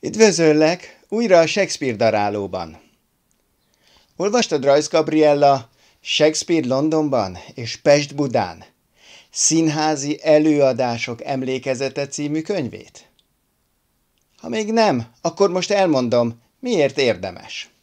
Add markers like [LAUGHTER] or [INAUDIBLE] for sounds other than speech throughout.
Üdvözöllek újra a Shakespeare darálóban. Olvastad rajz, Gabriella, Shakespeare Londonban és Pest Budán? Színházi előadások emlékezete című könyvét? Ha még nem, akkor most elmondom, miért érdemes.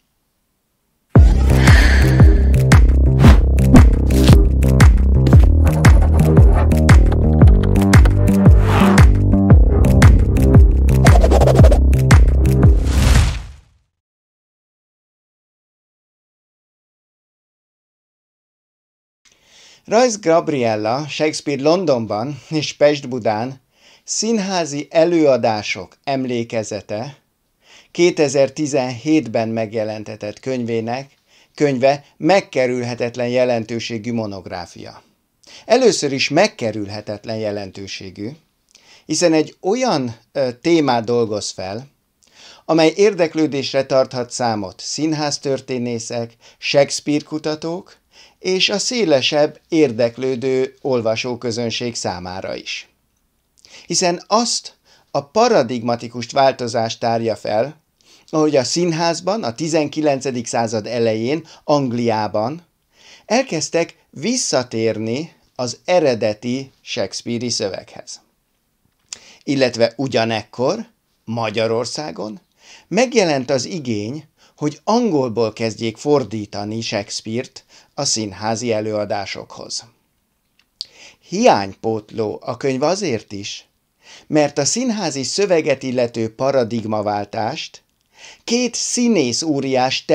Rajz Gabriella Shakespeare Londonban és Pest Budán Színházi előadások emlékezete 2017-ben megjelentetett könyvének könyve megkerülhetetlen jelentőségű monográfia. Először is megkerülhetetlen jelentőségű, hiszen egy olyan ö, témát dolgoz fel, amely érdeklődésre tarthat számot színháztörténészek, Shakespeare kutatók, és a szélesebb, érdeklődő olvasóközönség számára is. Hiszen azt a paradigmatikus változást tárja fel, ahogy a színházban a 19. század elején Angliában elkezdtek visszatérni az eredeti Shakespeare-i szöveghez. Illetve ugyanekkor Magyarországon megjelent az igény, hogy angolból kezdjék fordítani Shakespeare-t a színházi előadásokhoz. Hiánypótló a könyv azért is, mert a színházi szöveget illető paradigmaváltást két színész óriás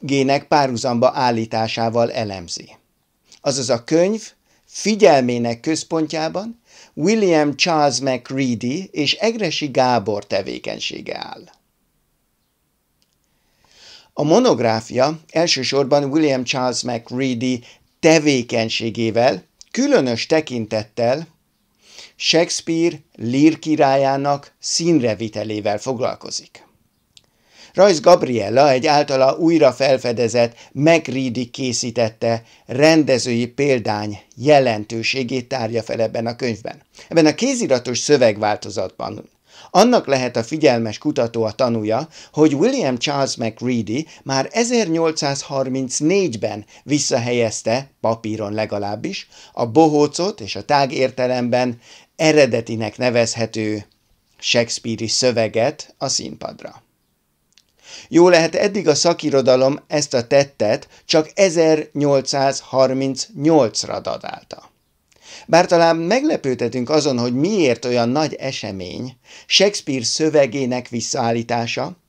gének párhuzamba állításával elemzi. Azaz a könyv figyelmének központjában William Charles McReady és Egresi Gábor tevékenysége áll. A monográfia elsősorban William Charles McReady tevékenységével, különös tekintettel Shakespeare lír királyának színrevitelével foglalkozik. Rajz Gabriella egy általa újra felfedezett, McReady készítette rendezői példány jelentőségét tárja fel ebben a könyvben. Ebben a kéziratos szövegváltozatban annak lehet a figyelmes kutató a tanúja, hogy William Charles McReady már 1834-ben visszahelyezte, papíron legalábbis, a bohócot és a tág értelemben eredetinek nevezhető Shakespeare-i szöveget a színpadra. Jó lehet eddig a szakirodalom ezt a tettet csak 1838-ra dadálta. Bár talán meglepődhetünk azon, hogy miért olyan nagy esemény Shakespeare szövegének visszaállítása,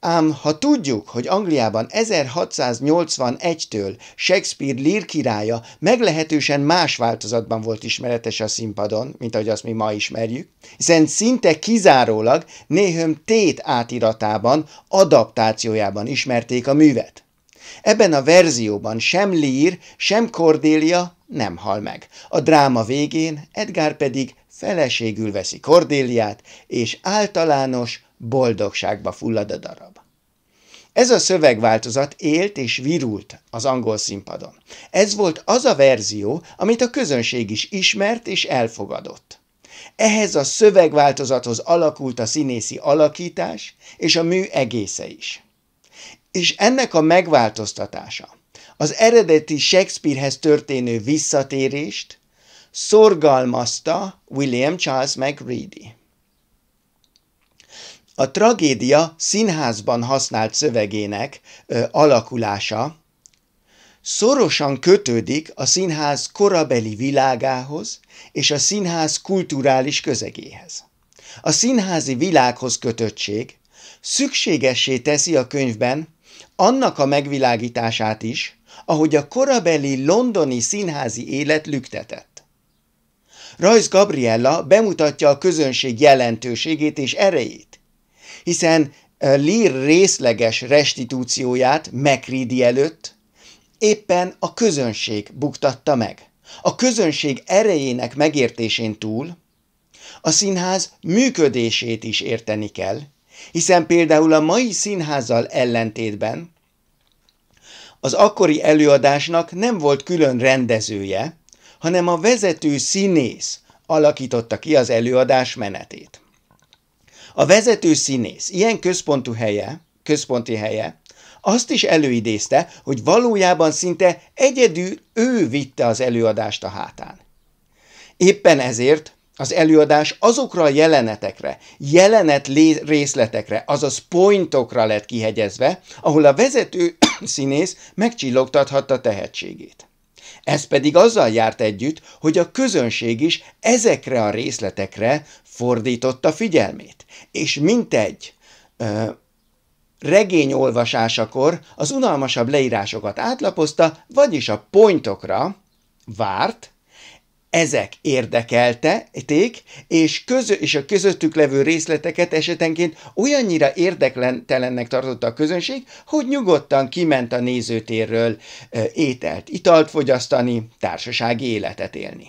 Ám ha tudjuk, hogy Angliában 1681-től Shakespeare lírkirálya meglehetősen más változatban volt ismeretes a színpadon, mint ahogy azt mi ma ismerjük, hiszen szinte kizárólag néhöm tét átiratában, adaptációjában ismerték a művet. Ebben a verzióban sem Lír, sem Cordélia nem hal meg. A dráma végén Edgar pedig feleségül veszi Cordéliát, és általános boldogságba fullad a darab. Ez a szövegváltozat élt és virult az angol színpadon. Ez volt az a verzió, amit a közönség is ismert és elfogadott. Ehhez a szövegváltozathoz alakult a színészi alakítás és a mű egésze is és ennek a megváltoztatása az eredeti Shakespearehez történő visszatérést szorgalmazta William Charles McReady. A tragédia színházban használt szövegének ö, alakulása szorosan kötődik a színház korabeli világához és a színház kulturális közegéhez. A színházi világhoz kötöttség szükségessé teszi a könyvben annak a megvilágítását is, ahogy a korabeli londoni színházi élet lüktetett. Rajz Gabriella bemutatja a közönség jelentőségét és erejét, hiszen Lear részleges restitúcióját McReady előtt éppen a közönség buktatta meg. A közönség erejének megértésén túl a színház működését is érteni kell, hiszen például a mai színházal ellentétben az akkori előadásnak nem volt külön rendezője, hanem a vezető színész alakította ki az előadás menetét. A vezető színész ilyen központú helye, központi helye azt is előidézte, hogy valójában szinte egyedül ő vitte az előadást a hátán. Éppen ezért az előadás azokra a jelenetekre, jelenet részletekre, azaz pointokra lett kihegyezve, ahol a vezető [COUGHS] színész megcsillogtathatta tehetségét. Ez pedig azzal járt együtt, hogy a közönség is ezekre a részletekre fordította figyelmét, és mintegy ö, regény olvasásakor az unalmasabb leírásokat átlapozta, vagyis a pointokra várt, ezek érdekelték, és, közö, és a közöttük levő részleteket esetenként olyannyira érdeklentelennek tartotta a közönség, hogy nyugodtan kiment a nézőtérről ételt, italt fogyasztani, társasági életet élni.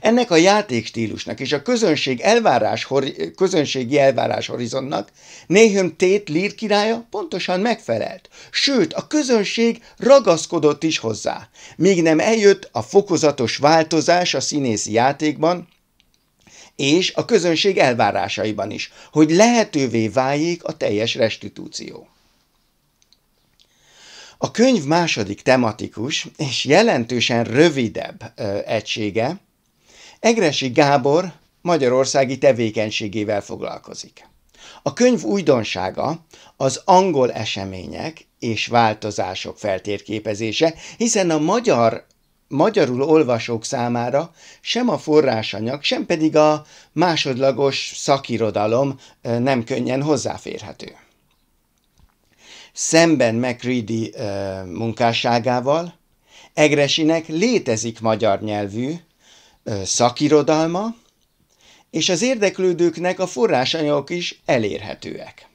Ennek a játékstílusnak és a közönség elvárás, közönségi elvárás horizontnak Néhön Tét lír királya pontosan megfelelt, sőt a közönség ragaszkodott is hozzá, míg nem eljött a fokozatos változás a színészi játékban, és a közönség elvárásaiban is, hogy lehetővé váljék a teljes restitúció. A könyv második tematikus és jelentősen rövidebb egysége Egresi Gábor magyarországi tevékenységével foglalkozik. A könyv újdonsága az angol események és változások feltérképezése, hiszen a magyar magyarul olvasók számára sem a forrásanyag, sem pedig a másodlagos szakirodalom nem könnyen hozzáférhető. Szemben McCready munkásságával, Egresinek létezik magyar nyelvű, szakirodalma, és az érdeklődőknek a forrásanyagok is elérhetőek.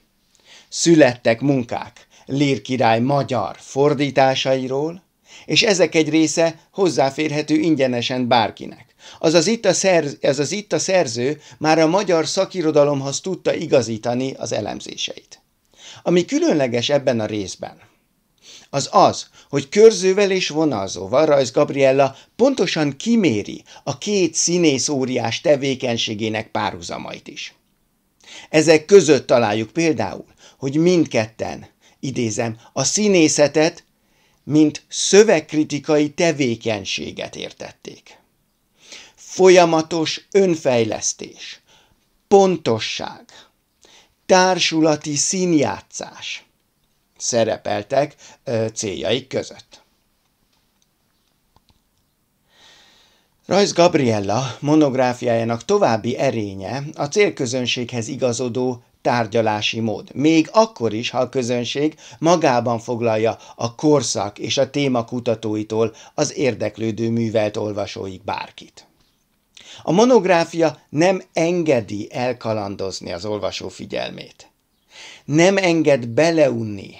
Születtek munkák Lírkirály magyar fordításairól, és ezek egy része hozzáférhető ingyenesen bárkinek. Azaz itt a, szerz, azaz itt a szerző már a magyar szakirodalomhoz tudta igazítani az elemzéseit. Ami különleges ebben a részben, az az, hogy körzővel és vonalzóval Rajz Gabriella pontosan kiméri a két színész óriás tevékenységének párhuzamait is. Ezek között találjuk például, hogy mindketten, idézem, a színészetet, mint szövegkritikai tevékenységet értették. Folyamatos önfejlesztés, pontosság, társulati színjátszás – szerepeltek céljaik között. Rajz Gabriella monográfiájának további erénye a célközönséghez igazodó tárgyalási mód, még akkor is, ha a közönség magában foglalja a korszak és a téma kutatóitól az érdeklődő művelt olvasóik bárkit. A monográfia nem engedi elkalandozni az olvasó figyelmét. Nem enged beleunni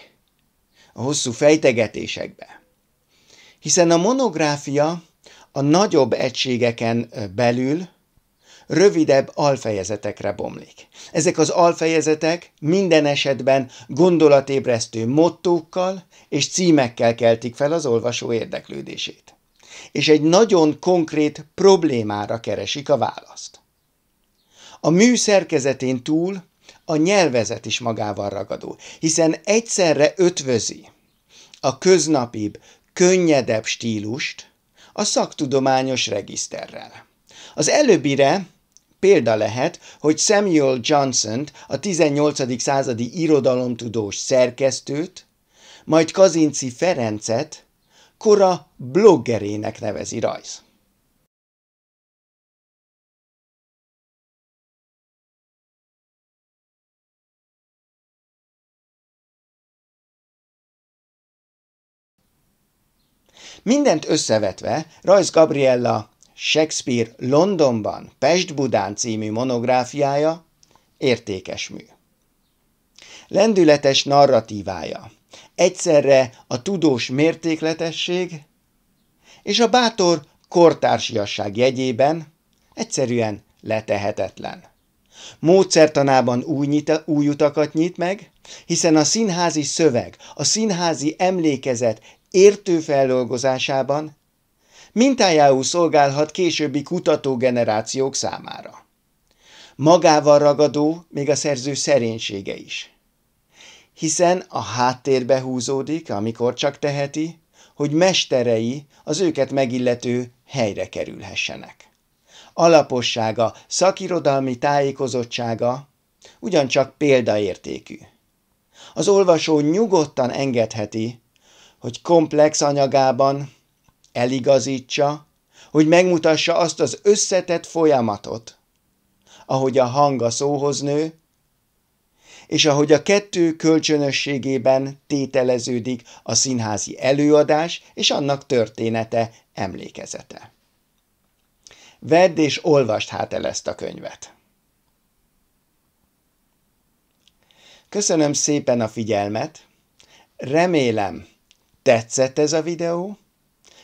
a hosszú fejtegetésekbe. Hiszen a monográfia a nagyobb egységeken belül rövidebb alfejezetekre bomlik. Ezek az alfejezetek minden esetben gondolatébresztő mottókkal és címekkel keltik fel az olvasó érdeklődését. És egy nagyon konkrét problémára keresik a választ. A mű szerkezetén túl a nyelvezet is magával ragadó, hiszen egyszerre ötvözi a köznapibb, könnyedebb stílust a szaktudományos regiszterrel. Az előbbire példa lehet, hogy Samuel johnson a 18. századi irodalomtudós szerkesztőt, majd Kazinci Ferencet kora bloggerének nevezi rajz. Mindent összevetve, Rajz Gabriella Shakespeare Londonban, Pest-Budán című monográfiája értékes mű. Lendületes narratívája, egyszerre a tudós mértékletesség és a bátor kortársiasság jegyében egyszerűen letehetetlen. Módszertanában új, nyita, új utakat nyit meg, hiszen a színházi szöveg, a színházi emlékezet értő feldolgozásában mintájául szolgálhat későbbi kutatógenerációk számára. Magával ragadó még a szerző szerénysége is. Hiszen a háttérbe húzódik, amikor csak teheti, hogy mesterei az őket megillető helyre kerülhessenek. Alapossága, szakirodalmi tájékozottsága ugyancsak példaértékű. Az olvasó nyugodtan engedheti, hogy komplex anyagában eligazítsa, hogy megmutassa azt az összetett folyamatot, ahogy a hang a szóhoz nő, és ahogy a kettő kölcsönösségében tételeződik a színházi előadás és annak története, emlékezete. Vedd és olvast hát el ezt a könyvet. Köszönöm szépen a figyelmet, remélem, Tetszett ez a videó?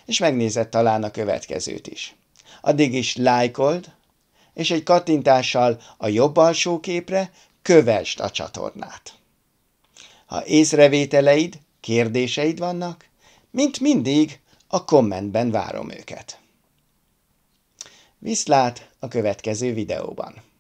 És megnézed talán a következőt is. Addig is lájkold, és egy kattintással a jobb alsó képre kövesd a csatornát. Ha észrevételeid, kérdéseid vannak, mint mindig a kommentben várom őket. Viszlát a következő videóban!